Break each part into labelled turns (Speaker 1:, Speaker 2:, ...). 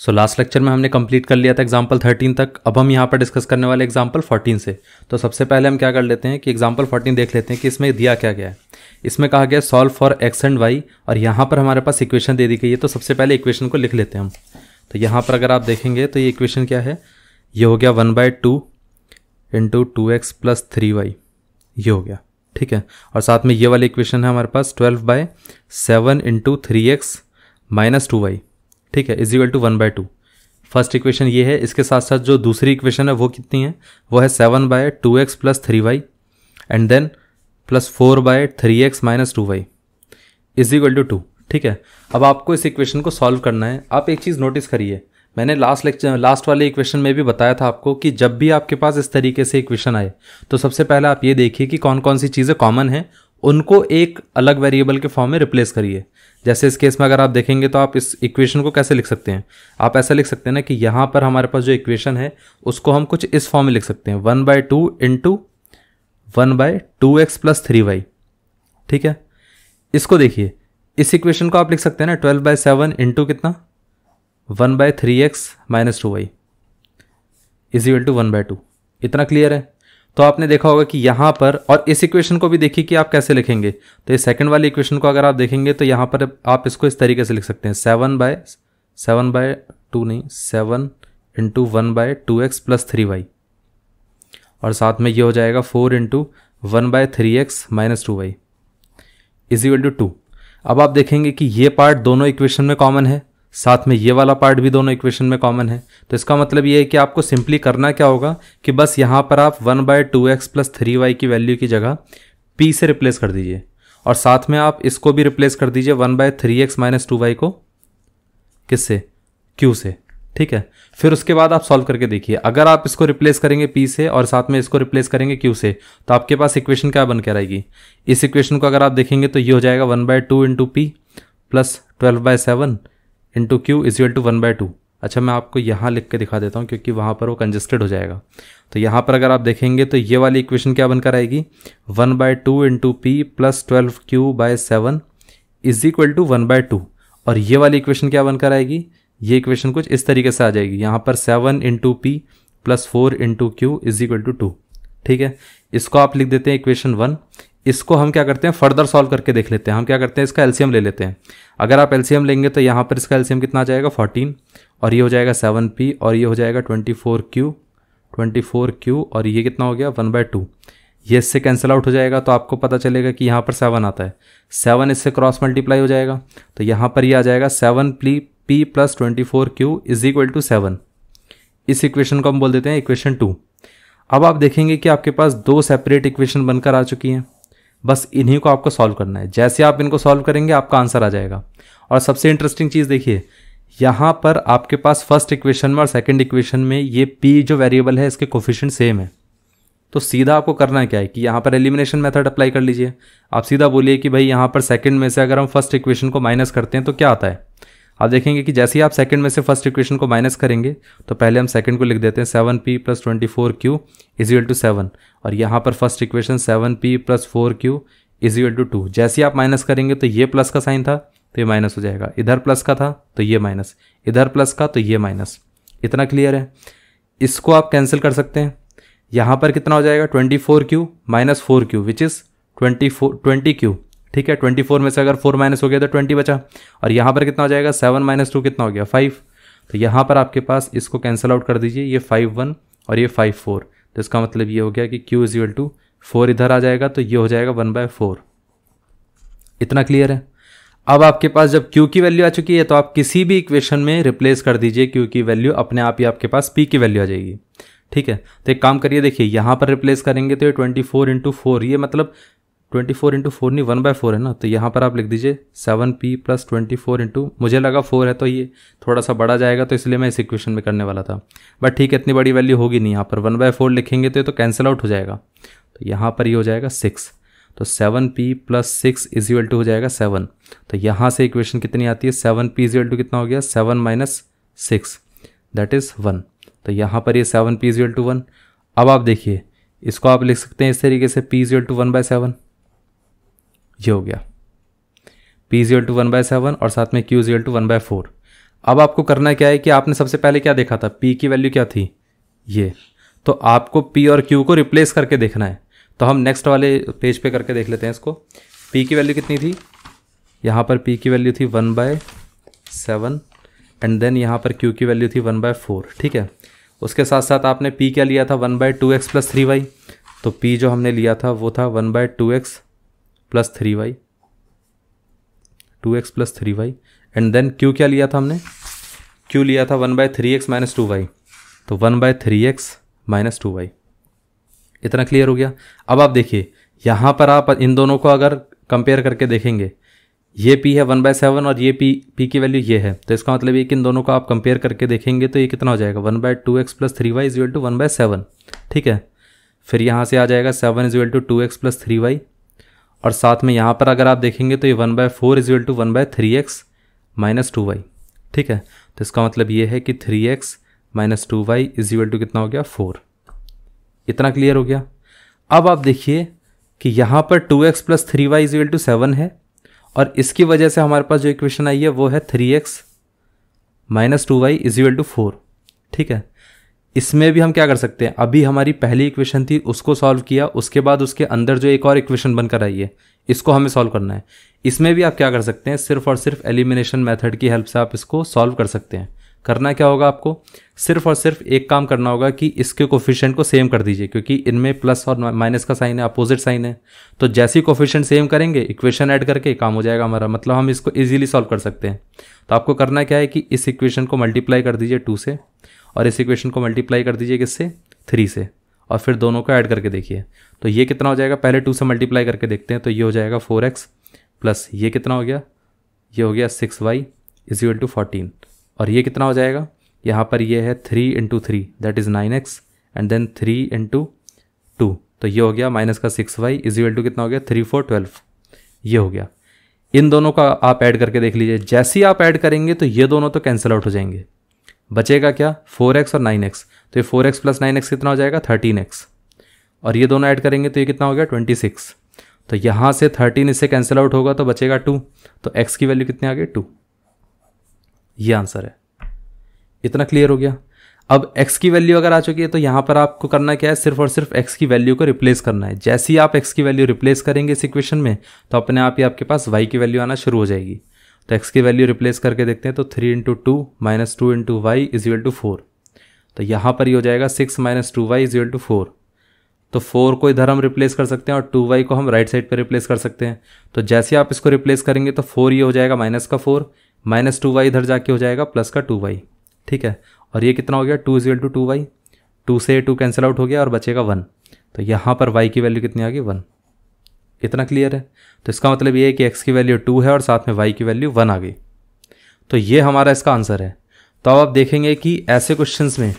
Speaker 1: so last lecture में हमने complete कर लिया था एग्जाम्पल थर्टीन तक अब हम यहाँ पर डिस्कस करने वाले एग्जाम्पल फोर्टीन से तो सबसे पहले हम क्या कर लेते हैं कि एग्जाम्पल फोर्टीन देख लेते हैं कि इसमें दिया क्या गया है इसमें कहा गया solve for x and y और यहाँ पर हमारे पास इक्वेशन दे दी गई है तो सबसे पहले इक्वेशन को लिख लेते हैं हम तो यहाँ पर अगर आप देखेंगे तो ये इक्वेशन क्या है ये हो गया one by two into two x plus three y ये हो गया ठीक है और साथ में ये वाली इक्वेशन है हमारे पास twelve by seven into three x minus two y ठीक है is equal to one by two first equation ये है इसके साथ साथ जो दूसरी इक्वेशन है वो कितनी है वो है seven by two x plus three y and then plus four by three x minus two y is equal to two ठीक है अब आपको इस इक्वेशन को सॉल्व करना है आप एक चीज़ नोटिस करिए मैंने लास्ट लेक्चर लास्ट वाले इक्वेशन में भी बताया था आपको कि जब भी आपके पास इस तरीके से इक्वेशन आए तो सबसे पहले आप ये देखिए कि कौन कौन सी चीज़ें कॉमन हैं उनको एक अलग वेरिएबल के फॉर्म में रिप्लेस करिए जैसे इस केस में अगर आप देखेंगे तो आप इस इक्वेशन को कैसे लिख सकते हैं आप ऐसा लिख सकते हैं ना कि यहाँ पर हमारे पास जो इक्वेशन है उसको हम कुछ इस फॉर्म में लिख सकते हैं one by two into one by two x plus three y ठीक है इसको देखिए इस इक्वेशन को आप लिख सकते हैं ना ट्वेल्व बाय सेवन इंटू कितना one by three x minus two y is equal to one by two इतना क्लियर है तो आपने देखा होगा कि यहाँ पर और इस इक्वेशन को भी देखिए कि आप कैसे लिखेंगे तो ये सेकंड वाली इक्वेशन को अगर आप देखेंगे तो यहाँ पर आप इसको इस तरीके से लिख सकते हैं seven by seven by two नहीं seven into one by two x plus three y और साथ में ये हो जाएगा four into one by three x minus two y is equal to two अब आप देखेंगे कि ये पार्ट दोनों इक्वेशन में कॉमन है साथ में ये वाला पार्ट भी दोनों इक्वेशन में कॉमन है तो इसका मतलब ये है कि आपको सिंपली करना क्या होगा कि बस यहाँ पर आप one by two x plus three y की वैल्यू की जगह पी से रिप्लेस कर दीजिए और साथ में आप इसको भी रिप्लेस कर दीजिए one by three x minus two y को किससे क्यू से ठीक है फिर उसके बाद आप सॉल्व करके देखिए अगर आप इसको रिप्लेस करेंगे पी से और साथ में इसको रिप्लेस करेंगे क्यू से तो आपके पास इक्वेशन क्या बन के आएगी इस इक्वेशन को अगर आप देखेंगे तो ये हो जाएगा one by two into P plus twelve by seven into Q is equal to one by two अच्छा मैं आपको यहाँ लिख के दिखा देता हूँ क्योंकि वहाँ पर वो कंजस्टेड हो जाएगा तो यहाँ पर अगर आप देखेंगे तो ये वाली इक्वेशन क्या बनकर आएगी one by two into P plus twelve Q by seven is equal to one by two और ये वाली इक्वेशन क्या बनकर आएगी ये इक्वेशन कुछ इस तरीके से आ जाएगी यहाँ पर seven into P plus four into Q is equal to two ठीक है इसको आप लिख देते हैं इक्वेशन वन इसको हम क्या करते हैं फर्दर सॉल्व करके देख लेते हैं हम क्या करते हैं इसका एल्सीयम ले लेते हैं अगर आप एल्सीयम लेंगे तो यहाँ पर इसका एल्सीयम कितना आ जाएगा फोर्टीन और ये हो जाएगा सेवन पी और ये हो जाएगा twenty four Q twenty four Q और ये कितना हो गया वन बाय टू ये इससे कैंसिल आउट हो जाएगा तो आपको पता चलेगा कि यहाँ पर सेवन आता है सेवन इससे क्रॉस मल्टीप्लाई हो जाएगा तो यहाँ पर ये आ जाएगा सेवन प्ली P plus twenty four Q is equal to seven इस इक्वेशन को हम बोल देते हैं इक्वेशन टू अब आप देखेंगे कि आपके पास दो सेपरेट इक्वेशन बनकर आ चुकी हैं बस इन्हीं को आपको सॉल्व करना है जैसे आप इनको सॉल्व करेंगे आपका आंसर आ जाएगा और सबसे इंटरेस्टिंग चीज़ देखिए यहाँ पर आपके पास फर्स्ट इक्वेशन में और सेकंड इक्वेशन में ये पी जो वेरिएबल है इसके कोफिशियंट सेम है तो सीधा आपको करना क्या है कि यहाँ पर एलिमिनेशन मेथड अप्लाई कर लीजिए आप सीधा बोलिए कि भाई यहाँ पर सेकंड में से अगर हम फर्स्ट इक्वेशन को माइनस करते हैं तो क्या आता है आप देखेंगे कि जैसे ही आप सेकंड में से फर्स्ट इक्वेशन को माइनस करेंगे तो पहले हम सेकंड को लिख देते हैं seven P plus twenty four Q is equal to seven और यहाँ पर first equation seven P plus four Q is equal to two जैसे ही आप माइनस करेंगे तो ये प्लस का साइन था तो ये माइनस हो जाएगा इधर प्लस का था तो ये माइनस इधर प्लस का तो ये माइनस इतना क्लियर है इसको आप कैंसिल कर सकते हैं यहाँ पर कितना हो जाएगा twenty four Q minus four Q which is twenty four twenty Q ठीक है ट्वेंटी फोर में से अगर फोर माइनस हो गया तो ट्वेंटी बचा और यहाँ पर कितना हो जाएगा सेवन माइनस टू कितना हो गया फाइव तो यहाँ पर आपके पास इसको कैंसिल आउट कर दीजिए ये फाइव वन और ये फाइव फोर तो इसका मतलब ये हो गया कि क्यू इजिकल टू फोर इधर आ जाएगा तो ये हो जाएगा वन बाय फोर इतना क्लियर है अब आपके पास जब क्यू की वैल्यू आ चुकी है तो आप किसी भी इक्वेशन में रिप्लेस कर दीजिए क्यू की वैल्यू अपने आप ही आपके पास पी की वैल्यू आ जाएगी ठीक है तो एक काम करिए देखिए यहाँ पर रिप्लेस करेंगे तो ये ट्वेंटी फोर इंटू फोर ये मतलब ट्वेंटी फोर इंटू फोर नहीं वन बाय फोर है ना तो यहाँ पर आप लिख दीजिए seven P plus twenty four into मुझे लगा फोर है तो ये थोड़ा सा बड़ा जाएगा तो इसलिए मैं इस इक्वेशन में करने वाला था बट ठीक है इतनी बड़ी वैल्यू होगी नहीं यहाँ पर वन बाय फोर लिखेंगे तो ये तो कैंसिल आउट हो जाएगा तो यहाँ पर ये हो जाएगा सिक्स तो seven P plus six is equal to हो जाएगा सेवन तो यहाँ से इक्वेशन कितनी आती है सेवन पी इजिवल टू कितना हो गया seven minus six that is one तो यहाँ पर ये seven P is equal to one अब आप देखिए इसको आप लिख सकते हैं इस तरीके से P is equal to one by seven ये हो गया P is to one by seven और साथ में Q is to one by four अब आपको करना क्या है कि आपने सबसे पहले क्या देखा था पी की वैल्यू क्या थी ये तो आपको पी और क्यू को रिप्लेस करके देखना है तो हम नेक्स्ट वाले पेज पे करके देख लेते हैं इसको पी की वैल्यू कितनी थी यहाँ पर पी की वैल्यू थी one by seven and then यहाँ पर क्यू की वैल्यू थी वन बाय फोर ठीक है उसके साथ साथ आपने पी क्या लिया था one by two x plus three y तो पी जो हमने लिया था वो था one by two x plus three y two x plus three y and then Q क्या लिया था हमने क्यू लिया था one by three x minus two y तो one by three x minus two y इतना क्लियर हो गया अब आप देखिए यहाँ पर आप इन दोनों को अगर कंपेयर करके देखेंगे ये पी है वन बाय सेवन और ये पी पी की वैल्यू ये है तो इसका मतलब ये कि इन दोनों को आप कंपेयर करके देखेंगे तो ये कितना हो जाएगा one by two x plus three y is equal to one by seven ठीक है फिर यहाँ से आ जाएगा seven is equal to two x plus three y और साथ में यहाँ पर अगर आप देखेंगे तो ये one by four is to one by three x minus two y ठीक है तो इसका मतलब ये है कि three x minus two y is equal to कितना हो गया फोर इतना क्लियर हो गया अब आप देखिए कि यहाँ पर two x plus three y is equal to seven है और इसकी वजह से हमारे पास जो इक्वेशन आई है वो है three x minus two y is equal to four ठीक है इसमें भी हम क्या कर सकते हैं अभी हमारी पहली इक्वेशन थी उसको सॉल्व किया उसके बाद उसके अंदर जो एक और इक्वेशन बनकर आई है इसको हमें सॉल्व करना है इसमें भी आप क्या कर सकते हैं सिर्फ और सिर्फ एलिमिनेशन मेथड की हेल्प से आप इसको सॉल्व कर सकते हैं करना क्या होगा आपको सिर्फ और सिर्फ एक काम करना होगा कि इसके कोफिशेंट को सेम कर दीजिए क्योंकि इनमें प्लस और माइनस का साइन है अपोजिट साइन है तो जैसे ही कोफिशेंट सेम करेंगे इक्वेशन ऐड करके काम हो जाएगा हमारा मतलब हम इसको ईजिली सॉल्व कर सकते हैं तो आपको करना क्या है कि इस इक्वेशन को मल्टीप्लाई कर दीजिए टू से और इस इक्वेशन को मल्टीप्लाई कर दीजिए किससे थ्री से और फिर दोनों को ऐड करके देखिए तो ये कितना हो जाएगा पहले टू से मल्टीप्लाई करके देखते हैं तो ये हो जाएगा फोर एक्स प्लस ये कितना हो गया ये हो गया six y equal to fourteen और ये कितना हो जाएगा यहाँ पर ये है three into three that is nine x and then three into two तो ये हो गया माइनस का सिक्स वाई इक्वल टू कितना हो गया थ्री फोर ट्वेल्व ये हो गया इन दोनों का आप ऐड करके देख लीजिए जैसे ही आप ऐड करेंगे तो ये दोनों तो कैंसिल आउट हो जाएंगे बचेगा क्या फोर एक्स और नाइन एक्स तो ये four x plus nine x कितना हो जाएगा थर्टीन एक्स और ये दोनों ऐड करेंगे तो ये कितना हो गया ट्वेंटी सिक्स तो यहाँ से थर्टीन इससे कैंसिल आउट होगा तो बचेगा टू तो एक्स की वैल्यू कितनी आ गई टू ये आंसर है इतना क्लियर हो गया अब x की वैल्यू अगर आ चुकी है तो यहाँ पर आपको करना क्या है सिर्फ और सिर्फ x की वैल्यू को रिप्लेस करना है जैसे ही आप x की वैल्यू रिप्लेस करेंगे इस इक्वेशन में तो अपने आप ही आपके पास y की वैल्यू आना शुरू हो जाएगी तो एक्स की वैल्यू रिप्लेस करके देखते हैं तो three into two minus two into y is equal to four तो यहाँ पर ये हो जाएगा six minus two y is equal to four तो फोर को इधर हम रिप्लेस कर सकते हैं और टू वाई को हम राइट साइड पर रिप्लेस कर सकते हैं तो जैसे आप इसको रिप्लेस करेंगे तो फोर ये हो जाएगा माइनस का फोर माइनस टू वाई इधर जाके हो जाएगा प्लस का टू वाई ठीक है और ये कितना हो गया two is equal to two two y two two cancel out हो गया और बचेगा वन तो यहाँ पर वाई की वैल्यू कितनी आ गई वन इतना क्लियर है तो इसका मतलब ये है कि एक्स की वैल्यू टू है और साथ में वाई की वैल्यू वन आ गई तो ये हमारा इसका आंसर है तो अब आप देखेंगे कि ऐसे क्वेश्चन में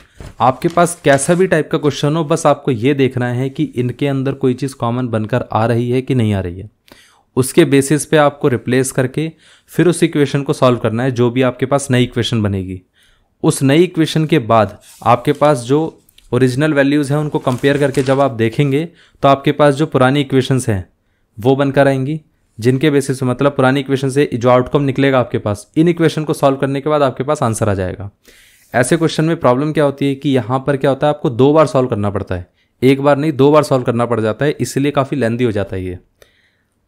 Speaker 1: आपके पास कैसा भी टाइप का क्वेश्चन हो बस आपको ये देखना है कि इनके अंदर कोई चीज़ कॉमन बनकर आ रही है कि नहीं आ रही है उसके बेसिस पे आपको रिप्लेस करके फिर उस इक्वेशन को सॉल्व करना है जो भी आपके पास नई इक्वेशन बनेगी उस नई इक्वेशन के बाद आपके पास जो ओरिजिनल वैल्यूज़ हैं उनको कंपेयर करके जब आप देखेंगे तो आपके पास जो पुरानी इक्वेशंस हैं वो बनकर आएंगी जिनके बेसिस पर मतलब पुरानी इक्वेशन से जो आउटकम निकलेगा आपके पास इन इक्वेशन को सॉल्व करने के बाद आपके पास आंसर आ जाएगा ऐसे क्वेश्चन में प्रॉब्लम क्या होती है कि यहाँ पर क्या होता है आपको दो बार सॉल्व करना पड़ता है एक बार नहीं दो बार सॉल्व करना पड़ जाता है इसलिए काफ़ी लेंदी हो जाता है ये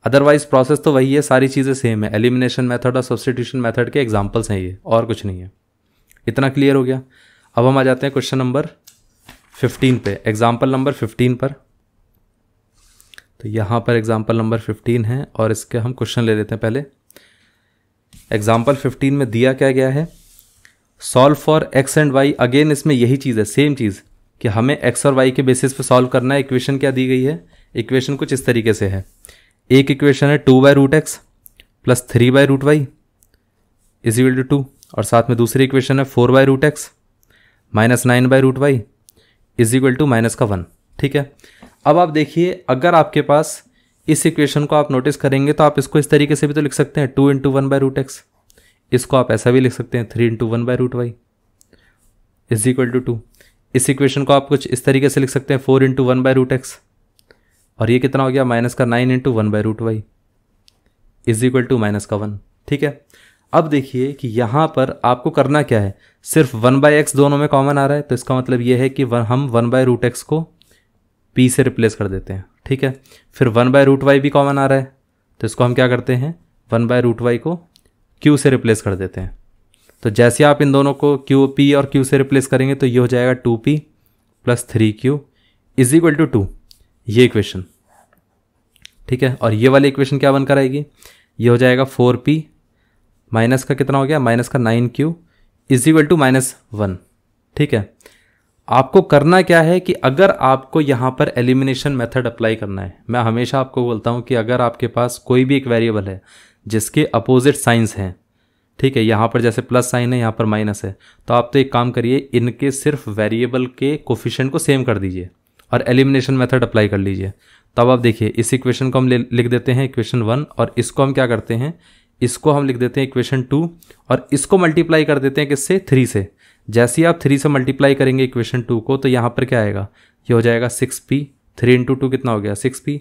Speaker 1: अदरवाइज प्रोसेस तो वही है सारी चीज़ें सेम है एलिमिनेशन मेथड और सब्सटीट्यूशन मेथड के एग्जाम्पल्स हैं ये और कुछ नहीं है इतना क्लियर हो गया अब हम आ जाते हैं क्वेश्चन नंबर फिफ्टीन पे एग्जाम्पल नंबर फिफ्टीन पर तो यहाँ पर एग्ज़ाम्पल नंबर फिफ्टीन है और इसके हम क्वेश्चन ले लेते हैं पहले एग्ज़ाम्पल फिफ्टीन में दिया क्या गया है solve for x and y again इसमें यही चीज़ है सेम चीज़ कि हमें एक्स और वाई के बेसिस पे सॉल्व करना है इक्वेशन क्या दी गई है इक्वेशन कुछ इस तरीके से है एक इक्वेशन है two by root x plus three by root y is equal to two और साथ में दूसरी इक्वेशन है four by root x minus nine by root y is equal to minus का वन ठीक है अब आप देखिए अगर आपके पास इस इक्वेशन को आप नोटिस करेंगे तो आप इसको इस तरीके से भी तो लिख सकते हैं two into one by root x इसको आप ऐसा भी लिख सकते हैं three into one by root y is equal to two इस इक्वेशन को आप कुछ इस तरीके से लिख सकते हैं four into one by root x और ये कितना हो गया माइनस का nine into one by root y is equal to minus का वन ठीक है अब देखिए कि यहाँ पर आपको करना क्या है सिर्फ वन बाय एक्स दोनों में कॉमन आ रहा है तो इसका मतलब ये है कि हम वन बाय रूट एक्स को पी से रिप्लेस कर देते हैं ठीक है फिर वन बाय रूट वाई भी कॉमन आ रहा है तो इसको हम क्या करते हैं वन बाय रूट वाई को क्यू से रिप्लेस कर देते हैं तो जैसे आप इन दोनों को क्यू पी और क्यू से रिप्लेस करेंगे तो ये हो जाएगा two p plus three q is equal to two ये इक्वेशन ठीक है और ये वाली इक्वेशन क्या बनकर आएगी ये हो जाएगा फोर पी माइनस का कितना हो गया माइनस का nine q is equal to minus one ठीक है आपको करना क्या है कि अगर आपको यहाँ पर एलिमिनेशन मेथड अप्लाई करना है मैं हमेशा आपको बोलता हूँ कि अगर आपके पास कोई भी एक वेरिएबल है जिसके अपोजिट साइंस हैं ठीक है यहाँ पर जैसे प्लस साइन है यहाँ पर माइनस है तो आप तो एक काम करिए इनके सिर्फ वेरिएबल के कोफिशेंट को सेम कर दीजिए और एलिमिनेशन मेथड अप्लाई कर लीजिए तब आप देखिए इस इक्वेशन को हम लिख देते हैं इक्वेशन वन और इसको हम क्या करते हैं इसको हम लिख देते हैं इक्वेशन टू और इसको मल्टीप्लाई कर देते हैं किससे थ्री से जैसे ही आप थ्री से मल्टीप्लाई करेंगे इक्वेशन टू को तो यहाँ पर क्या आएगा ये हो जाएगा six p three into two कितना हो गया six p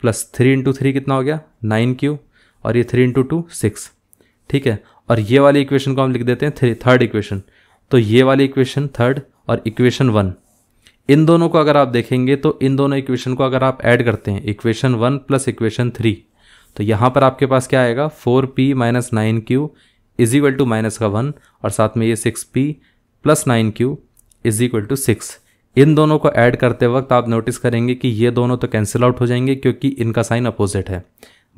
Speaker 1: plus three into three कितना हो गया नाइन क्यू और ये थ्री इंटू टू सिक्स ठीक है और ये वाली इक्वेशन को हम लिख देते हैं थ्री थर्ड इक्वेशन तो ये वाली इक्वेशन थर्ड और इक्वेशन वन इन दोनों को अगर आप देखेंगे तो इन दोनों इक्वेशन को अगर आप ऐड करते हैं equation one plus equation three तो यहाँ पर आपके पास क्या आएगा four p minus nine q is equal to minus का वन और साथ में ये six p plus nine q is equal to six इन दोनों को ऐड करते वक्त आप नोटिस करेंगे कि ये दोनों तो कैंसिल आउट हो जाएंगे क्योंकि इनका साइन अपोजिट है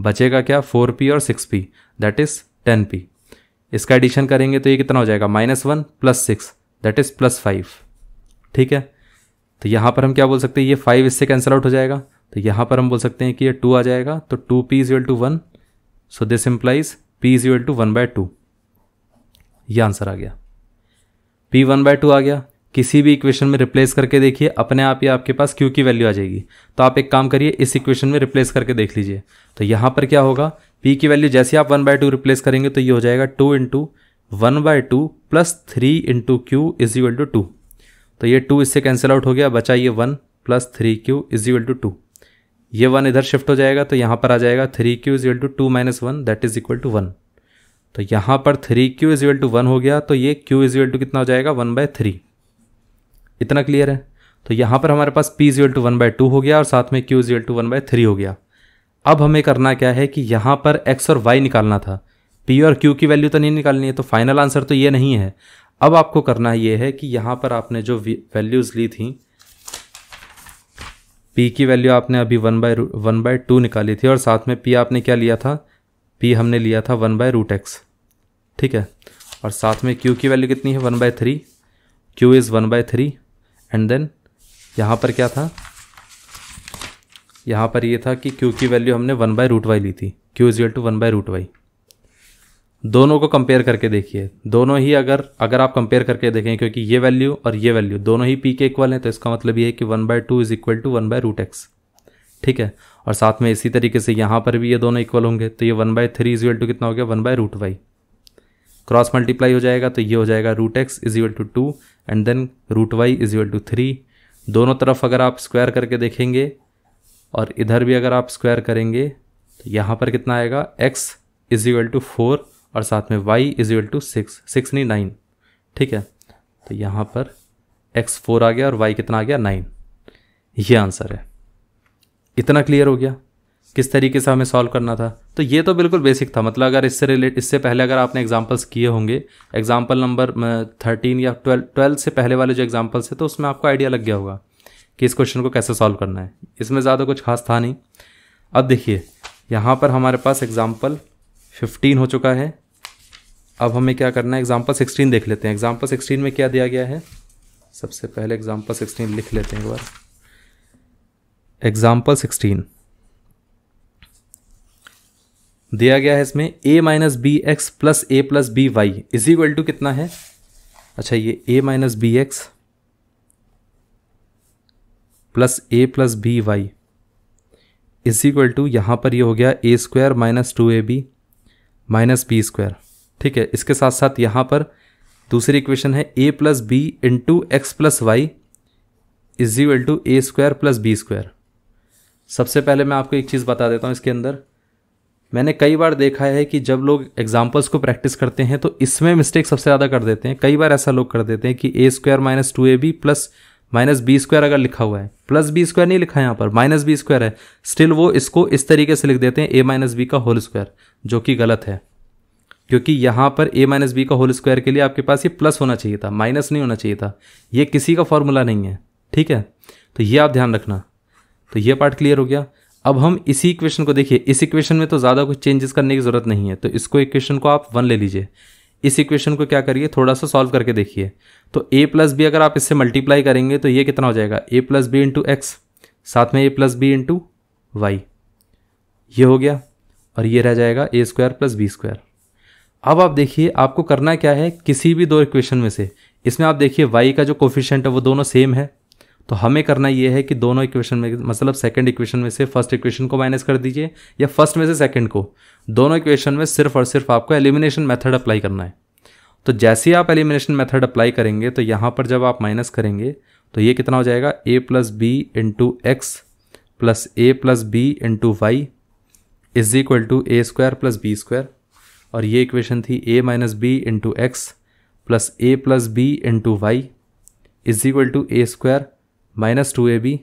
Speaker 1: बचेगा क्या फोर पी और six p that is ten p इसका एडिशन करेंगे तो ये कितना हो जाएगा minus one plus six that is plus five ठीक है तो यहाँ पर हम क्या बोल सकते हैं ये फाइव इससे कैंसिल आउट हो जाएगा तो यहाँ पर हम बोल सकते हैं कि ये टू आ जाएगा तो two p is to one so this implies p is to one by two ये आंसर आ गया पी वन बाय टू आ गया किसी भी इक्वेशन में रिप्लेस करके देखिए अपने आप ही आपके पास क्यू की वैल्यू आ जाएगी तो आप एक काम करिए इस इक्वेशन में रिप्लेस करके देख लीजिए तो यहाँ पर क्या होगा पी की वैल्यू जैसे आप वन बाय टू रिप्लेस करेंगे तो ये हो जाएगा two into one by two plus three into Q is equal to two तो ये टू इससे कैंसिल आउट हो गया बचा ये one plus three q is equal to two ये वन इधर शिफ्ट हो जाएगा तो यहाँ पर आ जाएगा three q is equal to two minus one that is equal to one तो यहाँ पर three q is to one हो गया तो ये क्यू इज टू कितना हो जाएगा वन बाय थ्री इतना क्लियर है तो यहाँ पर हमारे पास p equal to one by two हो गया और साथ में Q is to one by three हो गया अब हमें करना क्या है कि यहाँ पर एक्स और वाई निकालना था पी और क्यू की वैल्यू तो नहीं निकालनी है तो फाइनल आंसर तो ये नहीं है अब आपको करना ये है कि यहाँ पर आपने जो वैल्यूज़ ली थी पी की वैल्यू आपने अभी one by one by two निकाली थी और साथ में पी आपने क्या लिया था पी हमने लिया था वन बाय रूट एक्स ठीक है और साथ में क्यू की वैल्यू कितनी है one by three q is one by three and then यहाँ पर क्या था यहाँ पर ये था कि क्यू की वैल्यू हमने वन बाय रूट वाई ली थी q equal to one by root y दोनों को कंपेयर करके देखिए दोनों ही अगर अगर आप कंपेयर करके देखें क्योंकि ये वैल्यू और ये वैल्यू दोनों ही पी के इक्वल हैं तो इसका मतलब ये है कि one by two is equal to one by root x ठीक है और साथ में इसी तरीके से यहाँ पर भी ये दोनों इक्वल होंगे तो ये one by three equal to कितना हो गया one by root y cross multiply हो जाएगा तो ये हो जाएगा root x equal to two and then root y equal to three दोनों तरफ अगर आप स्क्वायर करके देखेंगे और इधर भी अगर आप स्क्वायर करेंगे तो यहाँ पर कितना आएगा एक्स इजियल टू फोर और साथ में y equal to six six नहीं नाइन ठीक है तो यहाँ पर एक्स फोर आ गया और वाई कितना आ गया नाइन ये आंसर है इतना क्लियर हो गया किस तरीके से हमें सॉल्व करना था तो ये तो बिल्कुल बेसिक था मतलब अगर इससे रिलेट इससे पहले अगर आपने एग्जाम्पल्स किए होंगे एग्जाम्पल नंबर थर्टीन या ट्वेल्व ट्वेल्थ से पहले वाले जो एग्जाम्पल्स हैं तो उसमें आपको आइडिया लग गया होगा कि इस क्वेश्चन को कैसे सॉल्व करना है इसमें ज़्यादा कुछ खास था नहीं अब देखिए यहाँ पर हमारे पास एग्ज़ाम्पल फिफ्टीन हो चुका है अब हमें क्या करना है एग्ज़ाम्पल सिक्सटीन देख लेते हैं एग्ज़ाम्पल सिक्सटीन में क्या दिया गया है सबसे पहले एग्ज़ाम्पल सिक्सटीन लिख लेते हैं एक बार एग्जाम्पल सिक्सटीन दिया गया है इसमें a minus b x plus a plus b y is equal to कितना है अच्छा ये a minus b x plus a plus b y is equal to यहाँ पर ये हो गया a square minus two a b minus b square ठीक है इसके साथ साथ यहाँ पर दूसरी इक्वेशन है a plus b into x plus y is equal to a square plus b square सबसे पहले मैं आपको एक चीज़ बता देता हूँ इसके अंदर मैंने कई बार देखा है कि जब लोग एग्जाम्पल्स को प्रैक्टिस करते हैं तो इसमें मिस्टेक सबसे ज़्यादा कर देते हैं कई बार ऐसा लोग कर देते हैं कि a square minus two a b plus minus b square अगर लिखा हुआ है प्लस बी स्क्वायर नहीं लिखा है यहाँ पर माइनस बी स्क्वायर है स्टिल वो इसको इस तरीके से लिख देते हैं ए माइनस बी का होल स्क्वायर जो कि गलत है क्योंकि यहाँ पर ए माइनस बी का होल स्क्वायर के लिए आपके पास ये प्लस होना चाहिए था माइनस नहीं होना चाहिए था ये किसी का फॉर्मूला नहीं है ठीक है तो ये आप ध्यान रखना तो ये पार्ट क्लियर हो गया अब हम इसी इक्वेशन को देखिए इस इक्वेशन में तो ज़्यादा कुछ चेंजेस करने की ज़रूरत नहीं है तो इसको इक्वेशन को आप वन ले लीजिए इस इक्वेशन को क्या करिए थोड़ा सा सॉल्व करके देखिए तो ए प्लस बी अगर आप इससे मल्टीप्लाई करेंगे तो ये कितना हो जाएगा a plus b into x साथ में a plus b into y ये हो गया और ये रह जाएगा a square plus b square अब आप देखिए आपको करना क्या है किसी भी दो इक्वेशन में से इसमें आप देखिए वाई का जो कोफिशेंट है वो दोनों सेम है तो हमें करना ये है कि दोनों इक्वेशन में मतलब सेकंड इक्वेशन में से फर्स्ट इक्वेशन को माइनस कर दीजिए या फर्स्ट में से सेकंड को दोनों इक्वेशन में सिर्फ और सिर्फ आपको एलिमिनेशन मेथड अप्लाई करना है तो जैसे ही आप एलिमिनेशन मेथड अप्लाई करेंगे तो यहाँ पर जब आप माइनस करेंगे तो ये कितना हो जाएगा a plus b into x plus a plus b into y is equal to a square plus b square और ये इक्वेशन थी a minus b into x plus a plus b into y is equal to a square minus two a b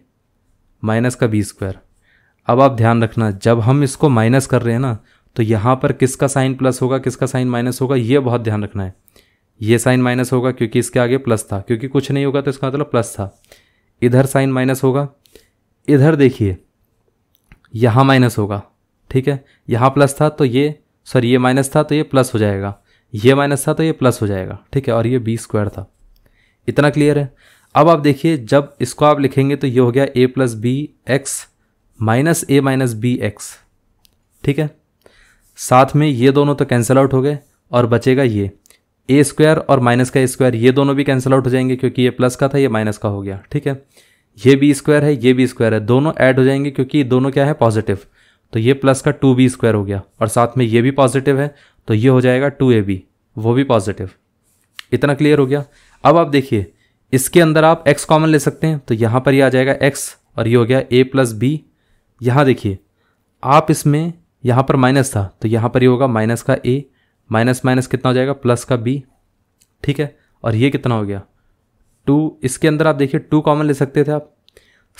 Speaker 1: minus का b square अब आप ध्यान रखना जब हम इसको माइनस कर रहे हैं ना तो यहाँ पर किसका साइन प्लस होगा किसका साइन माइनस होगा ये बहुत ध्यान रखना है ये साइन माइनस होगा क्योंकि इसके आगे प्लस था क्योंकि कुछ नहीं होगा तो इसका मतलब प्लस था इधर साइन माइनस होगा इधर देखिए यहाँ माइनस होगा ठीक है यहाँ प्लस था तो ये सॉरी ये माइनस था तो ये प्लस हो जाएगा ये माइनस था तो ये प्लस हो जाएगा ठीक है और ये बी स्क्वायर था इतना क्लियर है अब आप देखिए जब इसको आप लिखेंगे तो ये हो गया a plus b x minus a minus b x ठीक है साथ में ये दोनों तो कैंसिल आउट हो गए और बचेगा ये ए स्क्वायर और माइनस का ए स्क्वायर ये दोनों भी कैंसिल आउट हो जाएंगे क्योंकि ये प्लस का था ये माइनस का हो गया ठीक है ये बी स्क्वायर है ये बी स्क्वायर है दोनों ऐड हो जाएंगे क्योंकि दोनों क्या है पॉजिटिव तो ये प्लस का टू बी स्क्वायर हो गया और साथ में ये भी पॉजिटिव है तो ये हो जाएगा टू ए बी वो भी पॉजिटिव इतना क्लियर हो गया अब आप देखिए इसके अंदर आप x कॉमन ले सकते हैं तो यहाँ पर ये आ जाएगा x और ये हो गया a प्लस बी यहाँ देखिए आप इसमें यहाँ पर माइनस था तो यहाँ पर ये होगा माइनस का a माइनस माइनस कितना हो जाएगा प्लस का b ठीक है और ये कितना हो गया टू इसके अंदर आप देखिए टू कॉमन ले सकते थे आप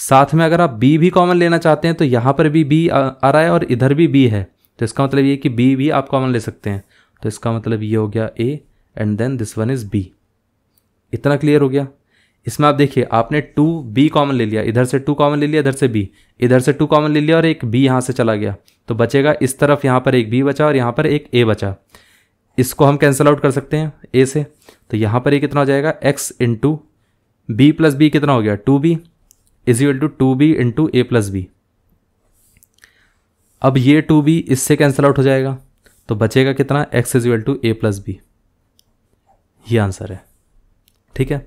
Speaker 1: साथ में अगर आप बी भी कॉमन लेना चाहते हैं तो यहाँ पर भी बी आ, आ रहा है और इधर भी बी है तो इसका मतलब ये कि बी भी आप कॉमन ले सकते हैं तो इसका मतलब ये हो गया a and then this one is b इतना क्लियर हो गया इसमें आप देखिए आपने टू बी कॉमन ले लिया इधर से टू कॉमन ले लिया इधर से बी इधर से टू कॉमन ले लिया और एक बी यहाँ से चला गया तो बचेगा इस तरफ यहाँ पर एक बी बचा और यहाँ पर एक ए बचा इसको हम कैंसिल आउट कर सकते हैं ए से तो यहाँ पर ये कितना हो जाएगा x into b plus b कितना हो गया two b is equal to two b into a plus b अब ये टू बी इससे कैंसिल आउट हो जाएगा तो बचेगा कितना x is equal to a plus b ये आंसर है ठीक है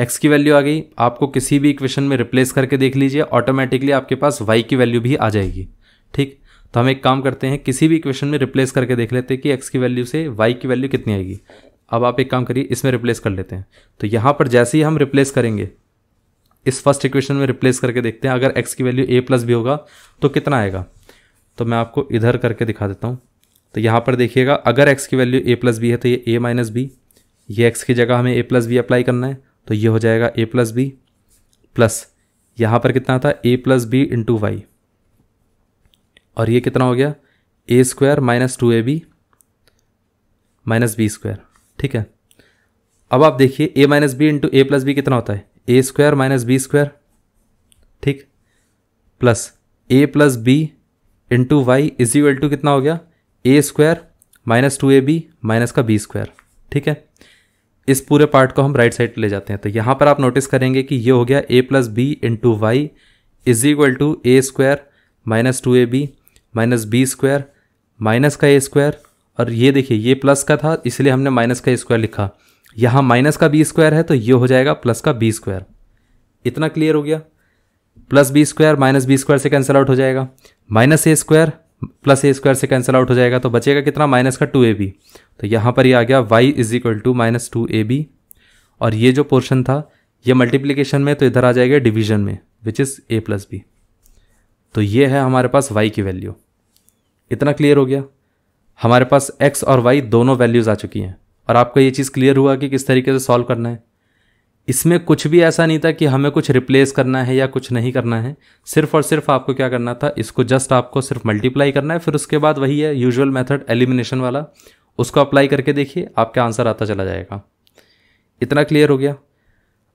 Speaker 1: एक्स की वैल्यू आ गई आपको किसी भी इक्वेशन में रिप्लेस करके देख लीजिए ऑटोमेटिकली आपके पास वाई की वैल्यू भी आ जाएगी ठीक तो हम एक काम करते हैं किसी भी इक्वेशन में रिप्लेस करके देख लेते हैं कि एक्स की वैल्यू से वाई की वैल्यू कितनी आएगी अब आप एक काम करिए इसमें रिप्लेस कर लेते हैं तो यहाँ पर जैसे ही हम रिप्लेस करेंगे इस फर्स्ट इक्वेशन में रिप्लेस करके देखते हैं अगर एक्स की वैल्यू ए प्लस भी होगा तो कितना आएगा तो मैं आपको इधर करके दिखा देता हूँ तो यहाँ पर देखिएगा अगर एक्स की वैल्यू ए प्लस बी है तो ये ए माइनस बी ये एक्स की जगह हमें ए प्लस बी अप्लाई करना है तो ये हो जाएगा ए प्लस बी प्लस यहाँ पर कितना था a plus b into y और ये कितना हो गया a square minus two a b minus b square ठीक है अब आप देखिए a minus b into a plus b कितना होता है a square minus b square ठीक plus a plus b into y is equal to कितना हो गया a square minus two a b minus का बी स्क्वायर ठीक है इस पूरे पार्ट को हम राइट साइड ले जाते हैं तो यहाँ पर आप नोटिस करेंगे कि ये हो गया a plus b into y is equal to a square minus two a b minus b square minus का ए स्क्वायर और ये देखिए ये प्लस का था इसलिए हमने माइनस का ए स्क्वायर लिखा यहाँ माइनस का बी स्क्वायर है तो ये हो जाएगा प्लस का बी स्क्वायर इतना क्लियर हो गया plus b square minus b square से कैंसिल आउट हो जाएगा minus a square plus a square से कैंसिल आउट हो जाएगा तो बचेगा कितना माइनस का टू ए बी तो यहाँ पर ये आ गया y is equal to minus two a b और ये जो पोर्शन था ये मल्टीप्लीकेशन में तो इधर आ जाएगा डिवीजन में which is a plus b तो ये है हमारे पास वाई की वैल्यू इतना क्लियर हो गया हमारे पास एक्स और वाई दोनों वैल्यूज़ आ चुकी हैं और आपको ये चीज़ क्लियर हुआ कि किस तरीके से सॉल्व करना है इसमें कुछ भी ऐसा नहीं था कि हमें कुछ रिप्लेस करना है या कुछ नहीं करना है सिर्फ और सिर्फ आपको क्या करना था इसको जस्ट आपको सिर्फ मल्टीप्लाई करना है फिर उसके बाद वही है यूजुअल मेथड एलिमिनेशन वाला उसको अप्लाई करके देखिए आपका आंसर आता चला जाएगा इतना क्लियर हो गया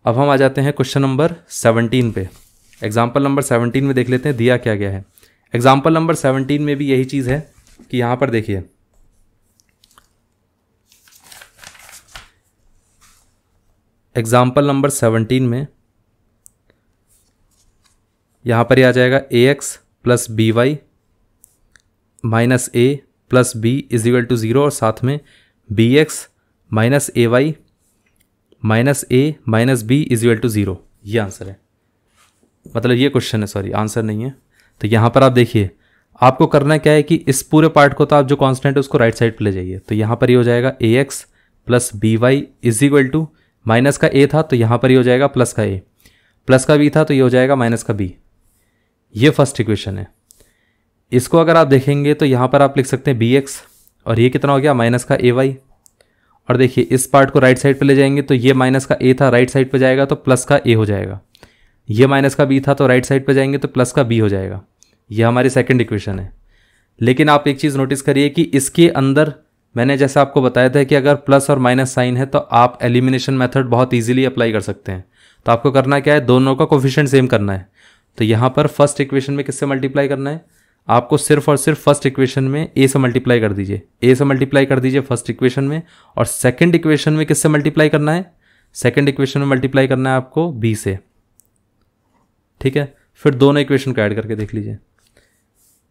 Speaker 1: अब हम आ जाते हैं क्वेश्चन नंबर सेवनटीन पे एग्जाम्पल नंबर सेवनटीन में देख लेते हैं दिया क्या गया है एग्जाम्पल नंबर सेवनटीन में भी यही चीज़ है कि यहाँ पर देखिए एग्जाम्पल नंबर सेवनटीन में यहाँ पर ये आ जाएगा a x plus b y minus a plus b equal to zero और साथ में b x minus a y minus a minus b equal to zero ये आंसर है मतलब ये क्वेश्चन है सॉरी आंसर नहीं है तो यहाँ पर आप देखिए आपको करना क्या है कि इस पूरे पार्ट को तो आप जो कांस्टेंट है उसको राइट साइड पर ले जाइए तो यहाँ पर ये यह हो जाएगा a x plus b y is equal to minus का ए था तो यहाँ पर ही हो जाएगा प्लस का ए प्लस का बी था तो ये हो जाएगा माइनस का बी ये फर्स्ट इक्वेशन है इसको अगर आप देखेंगे तो यहाँ पर आप लिख सकते हैं बी एक्स और ये कितना हो गया माइनस का ए वाई और देखिए इस पार्ट को राइट साइड पर ले जाएंगे तो ये माइनस का ए था राइट साइड पर जाएगा तो प्लस का ए हो जाएगा ये माइनस का बी था तो राइट साइड पर जाएंगे तो प्लस का बी हो जाएगा ये हमारी सेकेंड इक्वेशन है लेकिन आप एक चीज़ नोटिस करिए कि इसके अंदर मैंने जैसा आपको बताया था कि अगर प्लस और माइनस साइन है तो आप एलिमिनेशन मेथड बहुत इजीली अप्लाई कर सकते हैं तो आपको करना क्या है दोनों का कोफिशेंट सेम करना है तो यहाँ पर फर्स्ट इक्वेशन में किससे मल्टीप्लाई करना है आपको सिर्फ और सिर्फ फर्स्ट इक्वेशन में ए से मल्टीप्लाई कर दीजिए ए से मल्टीप्लाई कर दीजिए फर्स्ट इक्वेशन में और सेकेंड इक्वेशन में किससे मल्टीप्लाई करना है सेकेंड इक्वेशन में मल्टीप्लाई करना है आपको बी से ठीक है फिर दोनों इक्वेशन को ऐड करके देख लीजिए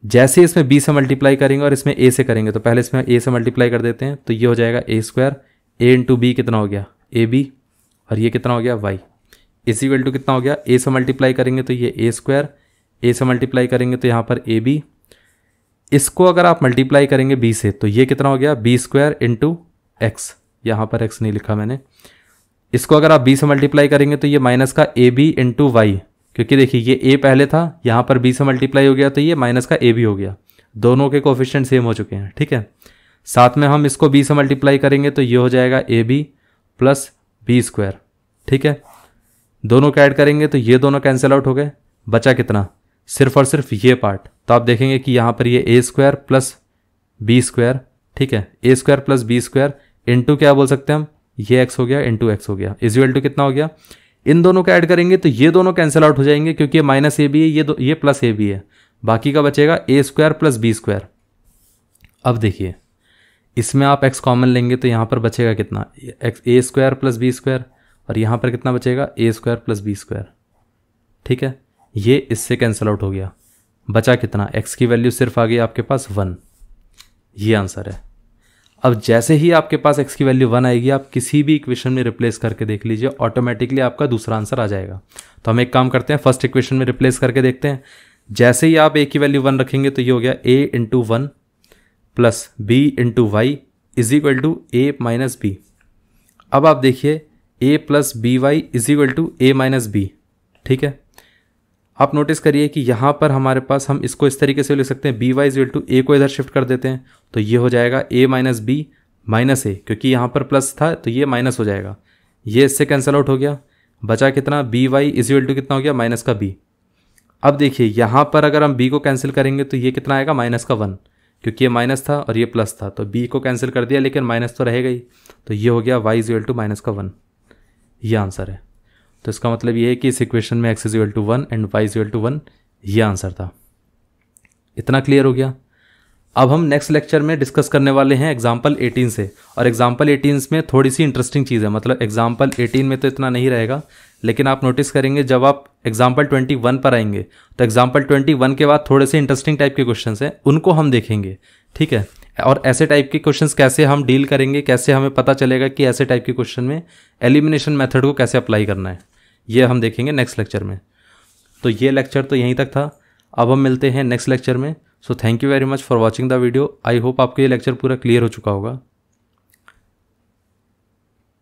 Speaker 1: जैसे इसमें बी से मल्टीप्लाई करेंगे और इसमें ए से करेंगे तो पहले इसमें ए से मल्टीप्लाई कर देते हैं तो ये हो जाएगा a square a into b कितना हो गया ए बी और ये कितना हो गया वाई इसी वल टू कितना हो गया ए से मल्टीप्लाई करेंगे तो ये ए स्क्वायर ए से मल्टीप्लाई करेंगे तो यहाँ पर ए बी इसको अगर आप मल्टीप्लाई करेंगे बी से तो ये कितना हो गया बी स्क्वायर इंटू एक्स यहाँ पर एक्स नहीं लिखा मैंने इसको अगर आप बी से मल्टीप्लाई करेंगे तो ये माइनस का ए बी इंटू वाई क्योंकि देखिए ये ए पहले था यहाँ पर बी से मल्टीप्लाई हो गया तो ये माइनस का ए भी हो गया दोनों के कोफिशेंट सेम हो चुके हैं ठीक है साथ में हम इसको बी से मल्टीप्लाई करेंगे तो ये हो जाएगा a b plus b square ठीक है दोनों को ऐड करेंगे तो ये दोनों कैंसिल आउट हो गए बचा कितना सिर्फ और सिर्फ ये पार्ट तो आप देखेंगे कि यहाँ पर ये a square plus b square ठीक है a square plus b square into क्या बोल सकते हैं हम ये एक्स हो गया इंटू एक्स हो गया इजल टू कितना हो गया इन दोनों को ऐड करेंगे तो ये दोनों कैंसिल आउट हो जाएंगे क्योंकि ये माइनस ए भी है ये दो ये प्लस ए भी है बाकी का बचेगा a square plus b square अब देखिए इसमें आप एक्स कॉमन लेंगे तो यहाँ पर बचेगा कितना x a square plus b square और यहाँ पर कितना बचेगा a square plus b square ठीक है ये इससे कैंसिल आउट हो गया बचा कितना एक्स की वैल्यू सिर्फ आ गई आपके पास वन ये आंसर है अब जैसे ही आपके पास एक्स की वैल्यू वन आएगी आप किसी भी इक्वेशन में रिप्लेस करके देख लीजिए ऑटोमेटिकली आपका दूसरा आंसर आ जाएगा तो हम एक काम करते हैं फर्स्ट इक्वेशन में रिप्लेस करके देखते हैं जैसे ही आप ए की वैल्यू वन रखेंगे तो ये हो गया a into one plus b into y is equal to a minus b अब आप देखिए a plus b y is equal to a minus b ठीक है आप नोटिस करिए कि यहाँ पर हमारे पास हम इसको इस तरीके से लिख सकते हैं b y is to a को इधर शिफ्ट कर देते हैं तो ये हो जाएगा a minus b minus a क्योंकि यहाँ पर प्लस था तो ये माइनस हो जाएगा ये इससे कैंसिल आउट हो गया बचा कितना बी वाई इजल टू कितना हो गया माइनस का बी अब देखिए यहाँ पर अगर हम बी को कैंसिल करेंगे तो ये कितना आएगा माइनस का वन क्योंकि ये माइनस था और ये प्लस था तो बी को कैंसिल कर दिया लेकिन माइनस तो रहेगा ही तो ये हो गया वाई इजल टू माइनस का वन ये आंसर है तो इसका मतलब ये है कि इस इक्वेशन में x is equal to one and y is equal to one ये आंसर था इतना क्लियर हो गया अब हम नेक्स्ट लेक्चर में डिस्कस करने वाले हैं एग्जाम्पल एटीन से और एग्जाम्पल एटीन में थोड़ी सी इंटरेस्टिंग चीज़ है मतलब एग्जाम्पल एटीन में तो इतना नहीं रहेगा लेकिन आप नोटिस करेंगे जब आप एग्जाम्पल ट्वेंटी वन पर आएंगे तो एग्जाम्पल वन के बाद थोड़े से इंटरेस्टिंग टाइप के क्वेश्चन हैं उनको हम देखेंगे ठीक है और ऐसे टाइप के क्वेश्चन कैसे हम डील करेंगे कैसे हमें पता चलेगा कि ऐसे टाइप के क्वेश्चन में एलिमिनेशन मैथड को कैसे अप्लाई करना है ये हम देखेंगे नेक्स्ट लेक्चर में तो ये लेक्चर तो यहीं तक था अब हम मिलते हैं नेक्स्ट लेक्चर में so thank you very much for watching the video I hope आपको ये लेक्चर पूरा क्लियर हो चुका होगा